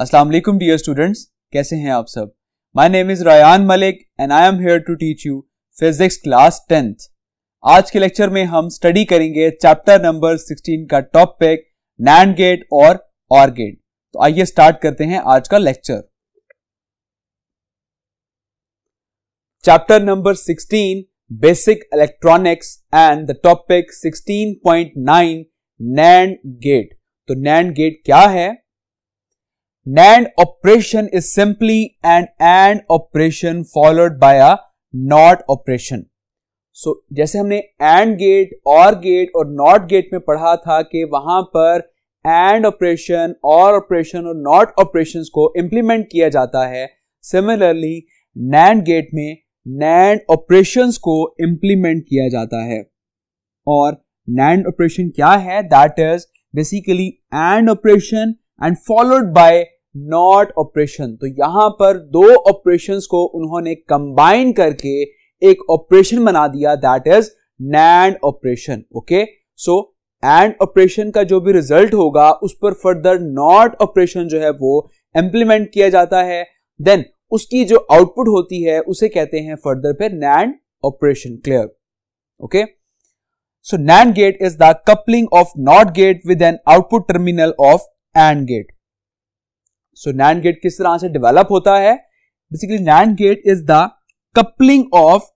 अस्सलाम वालेकुम dear students कैसे हैं आप सब my name is Rayan Malik and I am here to teach you physics class tenth आज के लेक्चर में हम स्टडी करेंगे चैप्टर नंबर 16 का टॉपिक नैंड गेट और और गेट तो आइए स्टार्ट करते हैं आज का lecture chapter number 16 basic electronics and the topic sixteen nine NAND gate तो नैंड गेट क्या है NAND operation is simply an AND operation followed by a NOT operation. So so, जैसे हमने एंड गेट और गेट और NOT gate में पढ़ा था कि वहां पर एंड ऑपरेशन और ऑपरेशन और नॉट ऑपरेशंस को इंप्लीमेंट किया जाता है सिमिलरली नैंड गेट में नैंड ऑपरेशंस को इंप्लीमेंट किया जाता है और नैंड ऑपरेशन क्या है that is basically AND operation and followed by NOT operation तो यहां पर दो ऑपरेशंस को उन्होंने कंबाइन करके एक ऑपरेशन बना दिया that is NAND operation okay so AND operation का जो भी रिजल्ट होगा उस पर फर्दर नॉट ऑपरेशन जो है वो इंप्लीमेंट किया जाता है देन उसकी जो आउटपुट होती है उसे कहते हैं फर्दर पे NAND operation clear okay so NAND gate is the coupling of NOT gate with an output terminal of AND gate so NAND gate किस तरह से डेवलप होता है basically NAND gate is the coupling of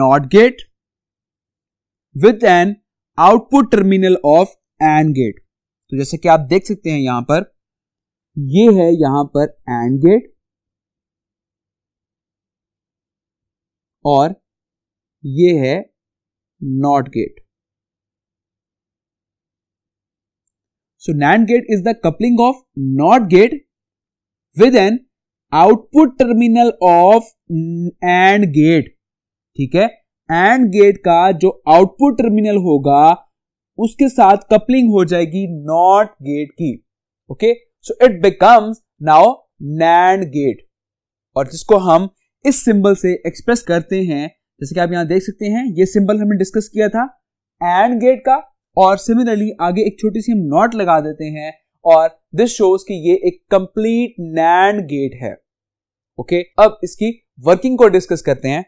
NOT gate with an output terminal of AND gate तो जैसे कि आप देख सकते हैं यहां पर ये है यहां पर एंड गेट और ये है NOT gate so NAND gate is the coupling of NOT gate with an output terminal of AND gate ठीक है एंड गेट का जो आउटपुट टर्मिनल होगा उसके साथ कपलिंग हो जाएगी नॉट गेट की okay so it becomes now NAND gate और जिसको हम इस सिंबल से एक्सप्रेस करते हैं जैसे कि आप यहां देख सकते हैं ये सिंबल हमने डिस्कस किया था एंड गेट का और सिमिलरली आगे एक छोटी सी हम नॉट लगा देते हैं और दिस शोज कि ये एक कंप्लीट नैंड गेट है ओके okay? अब इसकी वर्किंग को डिस्कस करते हैं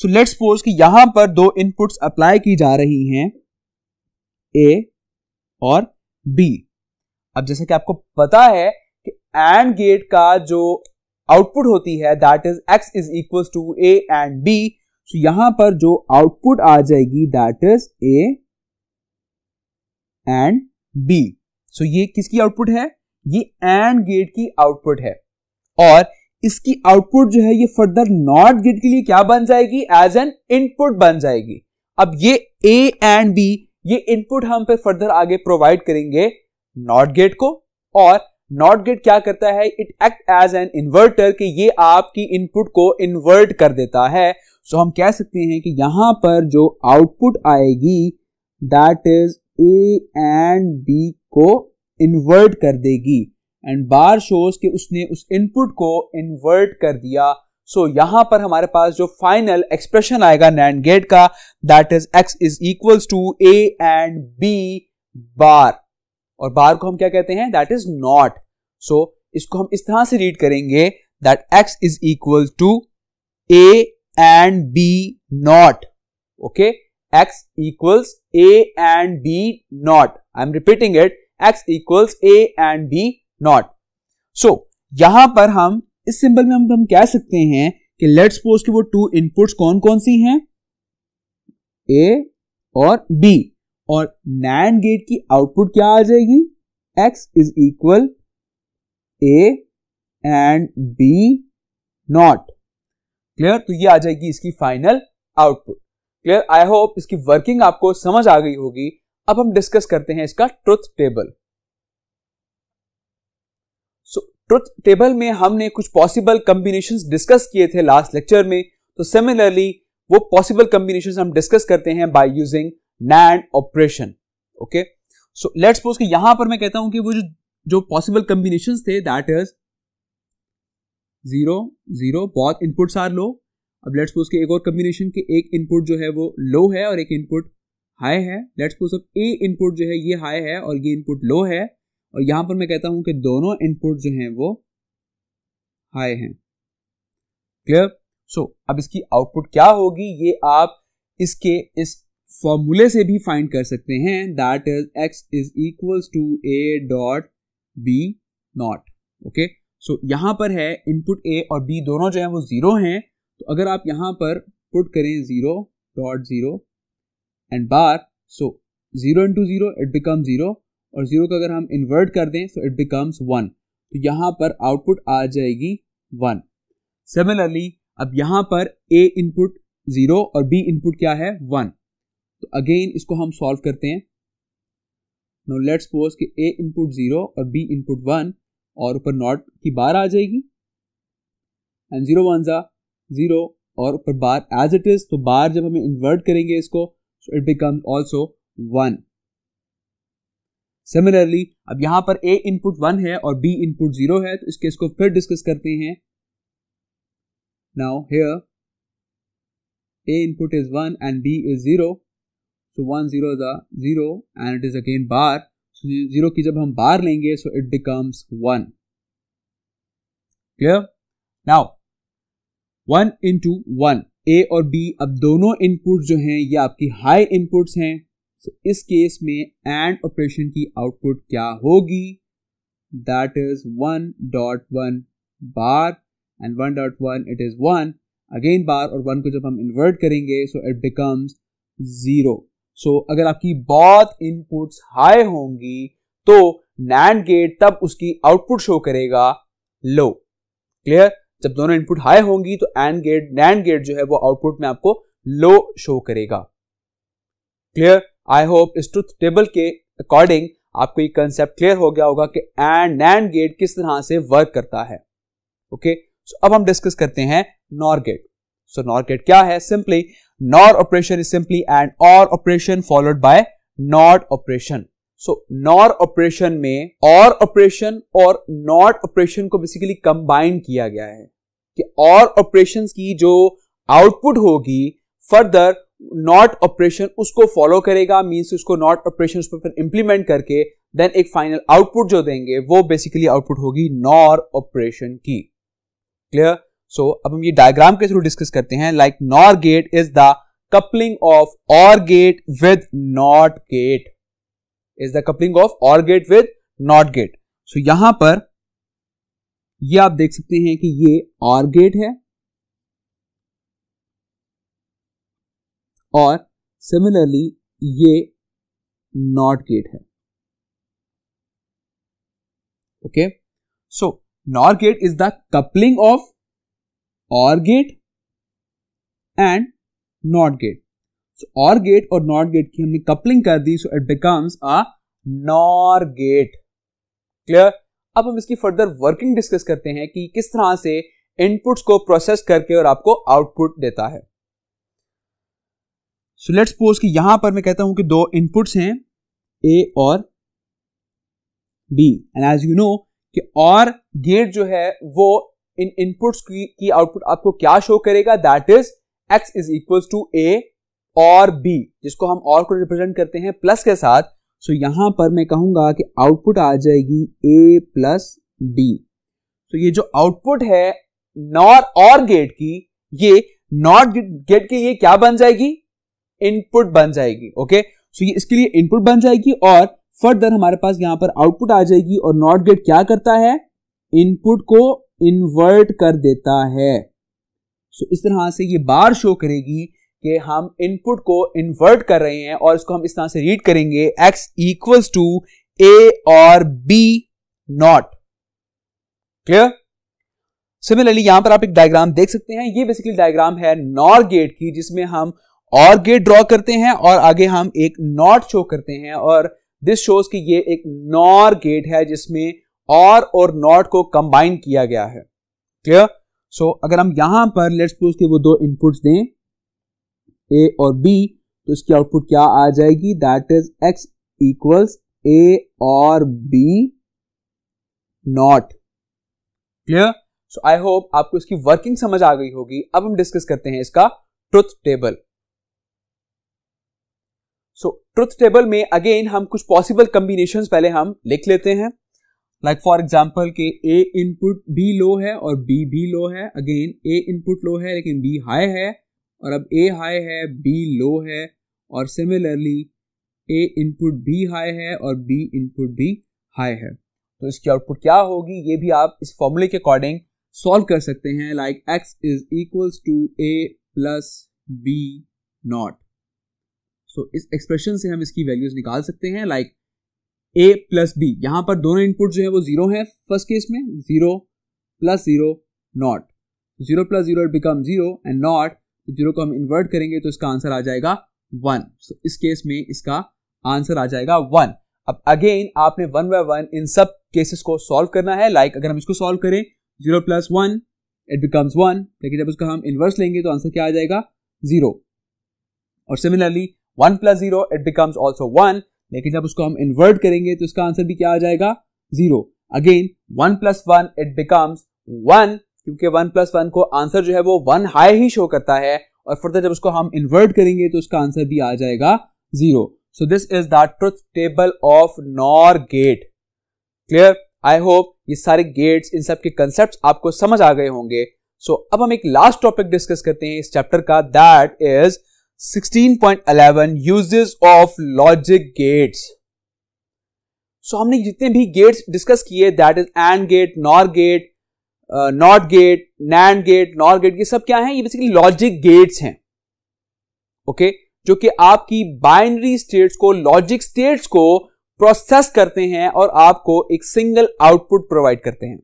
सो लेट्स सपोज कि यहां पर दो इनपुट्स अप्लाई की जा रही हैं ए और बी अब जैसा कि आपको पता है कि एंड गेट का जो आउटपुट होती है that is X is equal to A and B so यहां पर जो आउटपुट आ जाएगी that is A and B so ये किसकी आउटपुट है ये एंड गेट की आउटपुट है और इसकी आउटपुट जो है ये फर्दर नॉट गेट के लिए क्या बन जाएगी एज एन इनपुट बन जाएगी अब ये ए एंड बी ये इनपुट हम पे फर्दर आगे प्रोवाइड करेंगे नॉट गेट को और नॉट गेट क्या करता है it act as an inverter कि ये आपकी इनपुट को इन्वर्ट कर देता है सो so हम कह सकते हैं कि यहां पर जो आउटपुट आएगी that is A and B को इन्वर्ट कर देगी एंड बार शोज कि उसने उस इनपुट को इन्वर्ट कर दिया सो so, यहां पर हमारे पास जो फाइनल एक्सप्रेशन आएगा नैंड गेट का that is X is equal to A and B bar और बार को हम क्या कहते हैं दैट इज नॉट सो इसको हम इस तरह से रीड करेंगे that X is equal to A and B not okay x equals a and b naught. I am repeating it x equals a and b naught. So यहां पर हम इस सिंबल में हम, हम कह सकते हैं कि लेट्स सपोज कि वो टू इनपुट्स कौन कौन सी हैं ए और बी और नैंड गेट की आउटपुट क्या आ जाएगी X is equal A and B not clear तो ये आ जाएगी इसकी final output clear I hope इसकी वर्किंग आपको समझ आ गई होगी अब हम डिस्कस करते हैं इसका truth table so truth table में हमने कुछ पॉसिबल कॉम्बिनेशन डिस्कस किए थे लास्ट लेक्चर में तो सिमिलरली वो पॉसिबल कॉम्बिनेशन हम डिस्कस करते हैं by using NAND operation okay so let's suppose कि यहां पर मैं कहता हूं कि वो जो जो पॉसिबल कॉम्बिनेशन थे that is zero zero both inputs are low अब लेट्स सपोज के एक और कम्बिनेशन के एक इनपुट जो है वो लो है और एक इनपुट हाई है लेट्स सपोज अब ए इनपुट जो है ये हाई है और ये इनपुट लो है और यहां पर मैं कहता हूं कि दोनों इनपुट जो हैं वो हाई हैं क्लियर सो अब इसकी आउटपुट क्या होगी ये आप इसके इस फॉर्मूले से भी फाइंड कर सकते हैं that is X is equal to A dot B not okay so यहां पर है इनपुट ए और बी दोनों जो है वो जीरो हैं तो अगर आप यहाँ पर पुट करें zero dot zero and bar so zero into zero it become zero और ज़ीरो का अगर हम इन्वर्ट कर दें सो इट बिकम्स वन तो यहाँ पर आउटपुट आ जाएगी वन सिमिलरली अब यहाँ पर ए इनपुट ज़ीरो और बी इनपुट क्या है वन तो अगेन इसको हम सॉल्व करते हैं नो लेट्स सपोज कि ए इनपुट ज़ीरो और बी इनपुट वन और ऊपर नॉट की बार आ जाएगी एंड ज़ीरो वन ज़ा ज़ीरो और ऊपर बार एज इट इज़ तो बार जब हम इन्वर्ट करेंगे इसको it become also one similarly अब यहां पर ए इनपुट वन है और बी इनपुट जीरो है तो इस केस को फिर डिस्कस करते हैं now here A input is one and B is zero so one zero zero and it is again bar so zero की जब हम बार लेंगे so it becomes one clear now one into one A और B अब दोनों input जो हैं ये आपकी हाई इनपुट्स हैं तो इस केस में एंड ऑपरेशन की आउटपुट क्या होगी that is one dot one bar and one dot one it is one again bar और वन को जब हम इन्वर्ट करेंगे so it becomes zero so अगर आपकी बहुत इनपुट्स हाई होंगी तो नैंड गेट तब उसकी आउटपुट शो करेगा लो क्लियर जब दोनों इनपुट हाई होंगी तो एंड गेट नैंड गेट जो है वो आउटपुट में आपको लो शो करेगा क्लियर आई होप इस ट्रुथ टेबल के अकॉर्डिंग आपको ये कंसेप्ट क्लियर हो गया होगा कि एंड नैंड गेट किस तरह से वर्क करता है ओके okay? सो so, अब हम डिस्कस करते हैं NOR gate so NOR gate क्या है simply NOR operation is simply and OR operation followed by NOT operation so NOR operation में और ऑपरेशन और नॉट ऑपरेशन को बेसिकली कंबाइन किया गया है कि और ऑपरेशन की जो आउटपुट होगी फर्दर नॉट ऑपरेशन उसको फॉलो करेगा मीन्स उसको नॉट ऑपरेशन पर फिर इंप्लीमेंट करके देन एक फाइनल आउटपुट जो देंगे वो बेसिकली आउटपुट होगी नॉर ऑपरेशन की क्लियर सो so, अब हम ये डायग्राम के थ्रू डिस्कस करते हैं like NOR gate is the coupling of OR gate with NOT gate is the coupling of OR gate with NOT gate so यहां पर ये आप देख सकते हैं कि ये ऑर गेट है और सिमिलरली ये नॉट गेट है okay so NOR gate is the coupling of OR gate and NOT gate so OR gate और नॉट गेट की हमने कपलिंग कर दी so it becomes a NOR gate clear अब हम इसकी फर्दर वर्किंग डिस्कस करते हैं कि किस तरह से इनपुट्स को प्रोसेस करके और आपको आउटपुट देता है सो लेट्स सपोज कि यहां पर मैं कहता हूं कि दो इनपुट्स हैं ए और B and as you know कि और गेट जो है वो इन इनपुट्स की, आउटपुट आपको क्या शो करेगा that is X is equal to A और बी जिसको हम और को रिप्रेजेंट करते हैं प्लस के साथ सो यहां पर मैं कहूंगा कि आउटपुट आ जाएगी ए प्लस बी सो ये जो आउटपुट है नॉर और गेट की ये नॉट गेट की ये क्या बन जाएगी इनपुट बन जाएगी ओके सो ये इसके लिए इनपुट बन जाएगी और फर्दर हमारे पास यहां पर आउटपुट आ जाएगी और नॉट गेट क्या करता है इनपुट को इन्वर्ट कर देता है सो so, इस तरह से ये बार शो करेगी कि हम इनपुट को इन्वर्ट कर रहे हैं और इसको हम इस तरह से रीड करेंगे एक्स इक्वल्स टू ए और बी नॉट क्लियर सिमिलरली यहां पर आप एक डायग्राम देख सकते हैं ये बेसिकली डायग्राम है नॉर गेट की जिसमें हम और गेट ड्रॉ करते हैं और आगे हम एक नॉट शो करते हैं और दिस शोज कि ये एक नॉर गेट है जिसमें और और नॉट को कंबाइन किया गया है क्लियर सो so, अगर हम यहां पर लेट्स सपोज के वो दो इनपुट्स दें ए और बी तो इसकी आउटपुट क्या आ जाएगी that is X equals A और B not clear so I hope आपको इसकी वर्किंग समझ आ गई होगी अब हम डिस्कस करते हैं इसका truth table so truth table में अगेन हम कुछ पॉसिबल कंबिनेशन पहले हम लिख लेते हैं लाइक फॉर एग्जाम्पल के ए इनपुट भी लो है और बी भी लो है अगेन ए इनपुट लो है लेकिन बी हाई है और अब ए हाई है बी लो है और सिमिलरली ए इनपुट भी हाई है और बी इनपुट भी हाई है तो इसकी आउटपुट क्या होगी ये भी आप इस फॉर्मूले के अकॉर्डिंग सॉल्व कर सकते हैं like X is equals to A plus B not so इस एक्सप्रेशन से हम इसकी वैल्यूज निकाल सकते हैं लाइक ए प्लस बी यहाँ पर दोनों इनपुट जो है वो जीरो है फर्स्ट केस में zero plus zero not zero plus zero become zero and not तो जीरो को हम इन्वर्ट करेंगे तो इसका आंसर आ जाएगा वन so, इस केस में इसका आंसर आ जाएगा वन अब अगेन आपने वन बाय वन इन सब केसेस को सॉल्व करना है लाइक like, अगर हम इसको सॉल्व करें zero plus one it becomes one लेकिन जब उसका हम इन्वर्स लेंगे तो आंसर क्या आ जाएगा जीरो और similarly one plus zero it becomes also one लेकिन जब उसको हम इन्वर्ट करेंगे तो इसका आंसर भी क्या आ जाएगा zero again one plus one it becomes one क्योंकि वन प्लस वन को आंसर जो है वो वन हाई ही शो करता है और फर्दर जब उसको हम इन्वर्ट करेंगे तो उसका आंसर भी आ जाएगा zero so this is the truth table of NOR gate clear I hope ये सारे गेट्स इन सब के कंसेप्ट आपको समझ आ गए होंगे सो so, अब हम एक लास्ट टॉपिक डिस्कस करते हैं इस चैप्टर का that is 16.11 uses of logic gates so हमने जितने भी गेट्स डिस्कस किए that is AND gate NOR gate NOT gate NAND gate NOR gate ये सब क्या है ये बेसिकली लॉजिक गेट्स हैं ओके okay? जो कि आपकी बाइनरी स्टेट्स को लॉजिक स्टेट्स को प्रोसेस करते हैं और आपको एक सिंगल आउटपुट प्रोवाइड करते हैं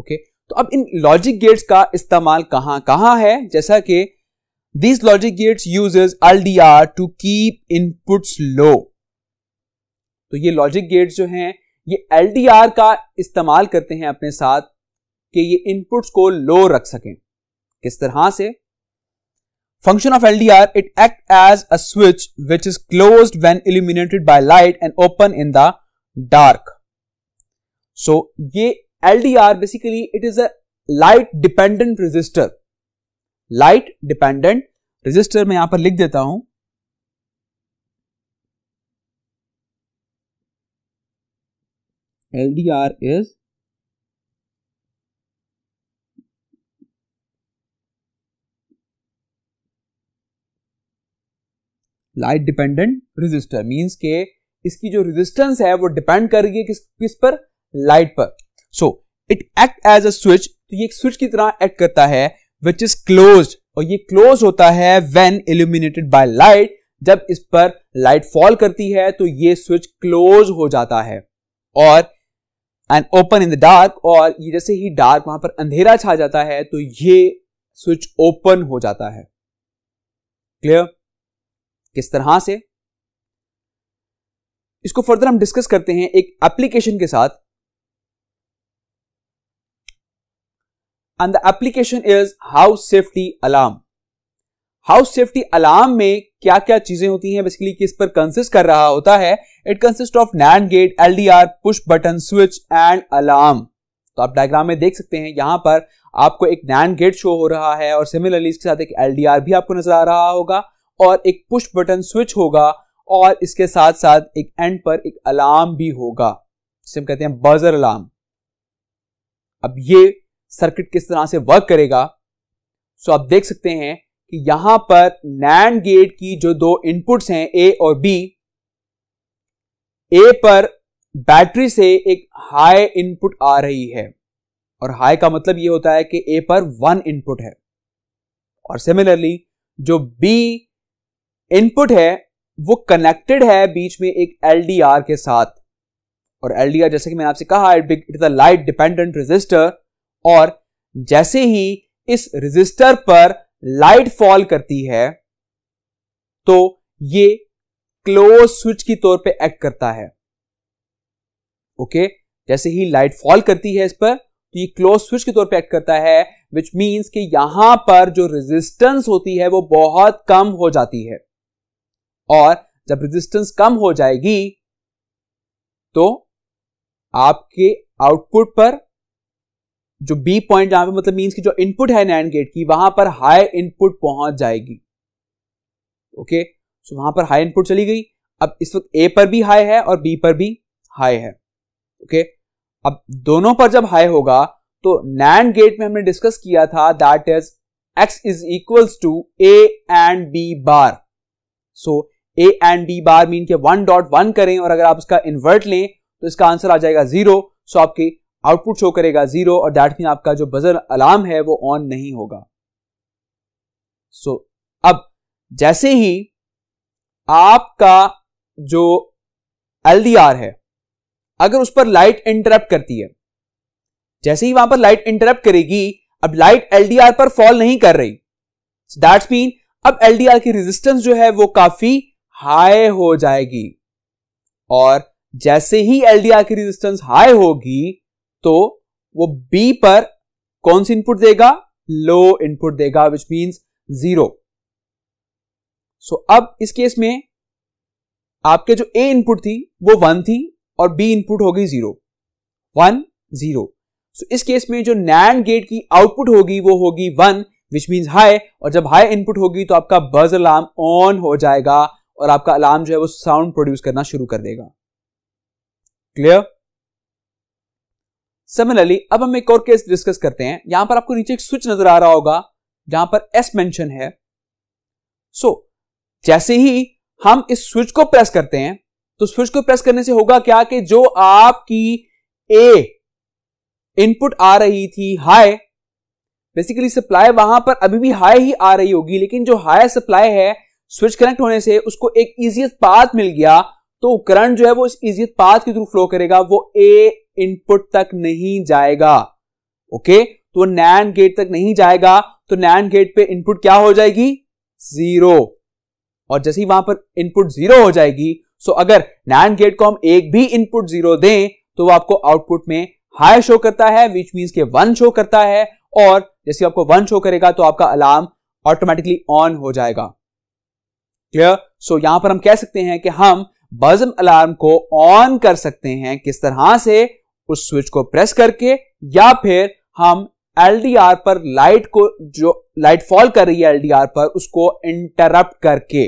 ओके okay? तो अब इन लॉजिक गेट्स का इस्तेमाल कहां कहां है जैसा कि gates logic L D R to keep inputs low तो ये लॉजिक गेट्स जो हैं ये आर का इस्तेमाल करते हैं अपने साथ कि ये इनपुट्स को लो रख सके किस तरह से function of L D R it act as a switch which is close when illuminated by light and open in the dark so ये L D R basically it is a light dependent resistor light dependent resistor में यहां पर लिख देता हूं L D R is light dependent resistor means के इसकी जो रेजिस्टेंस है वो डिपेंड कर रही है किस किस पर लाइट पर so it act as a switch तो ये एक स्विच की तरह एक्ट करता है विच इज क्लोज और ये क्लोज होता है वेन इल्यूमिनेटेड बाय लाइट जब इस पर लाइट फॉल करती है तो ये स्विच क्लोज हो जाता है और and open in the dark और ये जैसे ही डार्क वहां पर अंधेरा छा जाता है तो ये स्विच ओपन हो जाता है क्लियर किस तरह से इसको फर्दर हम डिस्कस करते हैं एक एप्लीकेशन के साथ and the application is house safety alarm house safety alarm में क्या क्या चीजें होती हैं बेसिकली किस पर कंसिस्ट कर रहा होता है it consist of NAND gate LDR push button switch and alarm तो आप डायग्राम में देख सकते हैं यहां पर आपको एक नैंड गेट शो हो रहा है और सिमिलरली इसके साथ एक एलडीआर भी आपको नजर आ रहा होगा और एक पुश बटन स्विच होगा और इसके साथ साथ एक एंड पर एक अलार्म भी होगा जिसे हम कहते हैं बजर अलार्म अब ये सर्किट किस तरह से वर्क करेगा सो आप देख सकते हैं कि यहां पर नैंड गेट की जो दो इनपुट्स हैं ए और बी ए पर बैटरी से एक हाई इनपुट आ रही है और हाई का मतलब यह होता है कि ए पर वन इनपुट है और सिमिलरली जो बी इनपुट है वो कनेक्टेड है बीच में एक एल के साथ और एल जैसे कि मैंने आपसे कहा it is a light dependent resistor और जैसे ही इस रेजिस्टर पर लाइट फॉल करती है तो ये क्लोज स्विच की तौर पे एक्ट करता है ओके okay? जैसे ही लाइट फॉल करती है इस पर तो ये क्लोज स्विच के तौर पे एक्ट करता है विच मींस कि यहां पर जो रेजिस्टेंस होती है वो बहुत कम हो जाती है और जब रेजिस्टेंस कम हो जाएगी तो आपके आउटपुट पर जो बी पॉइंट जहां पे मतलब मींस की जो इनपुट है नैंड गेट की वहां पर हाई इनपुट पहुंच जाएगी ओके सो वहां पर हाई इनपुट चली गई अब इस वक्त ए पर भी हाई है और बी पर भी हाई है ओके अब दोनों पर जब हाई होगा तो नैंड गेट में हमने डिस्कस किया था that is X is equals to A and B bar so A and B bar mean के वन डॉट वन करें और अगर आप इसका इन्वर्ट लें तो इसका आंसर आ जाएगा जीरो सो आपकी आउटपुट शो करेगा जीरो और दैट मीन आपका जो बजर अलार्म है वो ऑन नहीं होगा सो so, अब जैसे ही आपका जो एल है अगर उस पर लाइट इंटरप्ट करती है जैसे ही वहां पर लाइट इंटरप्ट करेगी अब लाइट आर पर फॉल नहीं कर रही दैट्स so मीन अब आर की रेजिस्टेंस जो है वो काफी हाई हो जाएगी और जैसे ही आर की रेजिस्टेंस हाई होगी तो वो बी पर कौन सी इनपुट देगा लो इनपुट देगा विच मीन्स जीरो सो अब इस केस में आपके जो ए इनपुट थी वो वन थी और बी इनपुट होगी जीरो वन जीरो सो इस केस में जो नैंड गेट की आउटपुट होगी वो होगी वन विच मीन्स हाई और जब हाई इनपुट होगी तो आपका बज अलार्म ऑन हो जाएगा और आपका अलार्म जो है वो साउंड प्रोड्यूस करना शुरू कर देगा क्लियर सिमिलरली अब हम एक और केस डिस्कस करते हैं यहां पर आपको नीचे एक स्विच नजर आ रहा होगा जहां पर एस मेंशन है सो so, जैसे ही हम इस स्विच को प्रेस करते हैं तो स्विच को प्रेस करने से होगा क्या कि जो आपकी ए इनपुट आ रही थी हाई बेसिकली सप्लाई वहां पर अभी भी हाई ही आ रही होगी लेकिन जो हाई सप्लाई है स्विच कनेक्ट होने से उसको एक इजिएस्ट पाथ मिल गया तो करंट जो है वो इस इजिएस्ट पाथ के थ्रू फ्लो करेगा वो ए इनपुट तक नहीं जाएगा ओके तो वो नैन गेट तक नहीं जाएगा तो नैन गेट पे इनपुट क्या हो जाएगी जीरो और जैसे ही वहां पर इनपुट जीरो हो जाएगी सो अगर नैन गेट को हम एक भी इनपुट जीरो दें तो वो आपको आउटपुट में हाई शो करता है विच मीन्स के वन शो करता है और जैसे आपको वन शो करेगा तो आपका अलार्म ऑटोमेटिकली ऑन हो जाएगा क्लियर सो यहां पर हम कह सकते हैं कि हम बजम अलार्म को ऑन कर सकते हैं किस तरह से उस स्विच को प्रेस करके या फिर हम एलडीआर पर लाइट को जो लाइट फॉल कर रही है एलडीआर पर उसको इंटरप्ट करके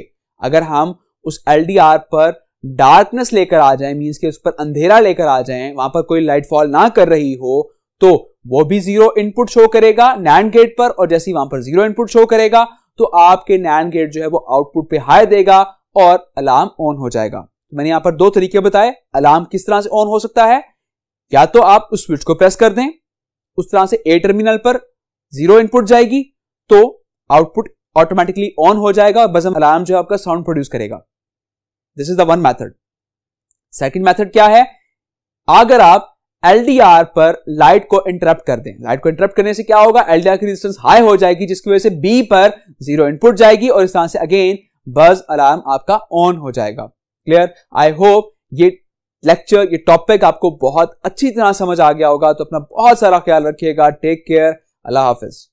अगर हम उस एलडीआर पर डार्कनेस लेकर आ जाए मींस के उस पर अंधेरा लेकर आ जाए वहां पर कोई लाइट फॉल ना कर रही हो तो वो भी जीरो इनपुट शो करेगा नैंड गेट पर और जैसे ही वहां पर जीरो इनपुट शो करेगा तो आपके नैन गेट जो है वो आउटपुट पे हाई देगा और अलार्म ऑन हो जाएगा तो मैंने यहां पर दो तरीके बताए अलार्म किस तरह से ऑन हो सकता है या तो आप उस स्विच को प्रेस कर दें उस तरह से ए टर्मिनल पर जीरो इनपुट जाएगी तो आउटपुट ऑटोमेटिकली ऑन हो जाएगा और बजम अलार्म जो है आपका साउंड प्रोड्यूस करेगा this is the one method second method क्या है अगर आप एलडीआर पर लाइट को इंटरप्ट कर दें लाइट को इंटरप्ट करने से क्या होगा एलडीआर की रेजिस्टेंस हाई हो जाएगी जिसकी वजह से बी पर जीरो इनपुट जाएगी और इस तरह से अगेन बज अलार्म आपका ऑन हो जाएगा क्लियर आई होप ये लेक्चर ये टॉपिक आपको बहुत अच्छी तरह समझ आ गया होगा तो अपना बहुत सारा ख्याल रखिएगा टेक केयर अल्लाह हाफिज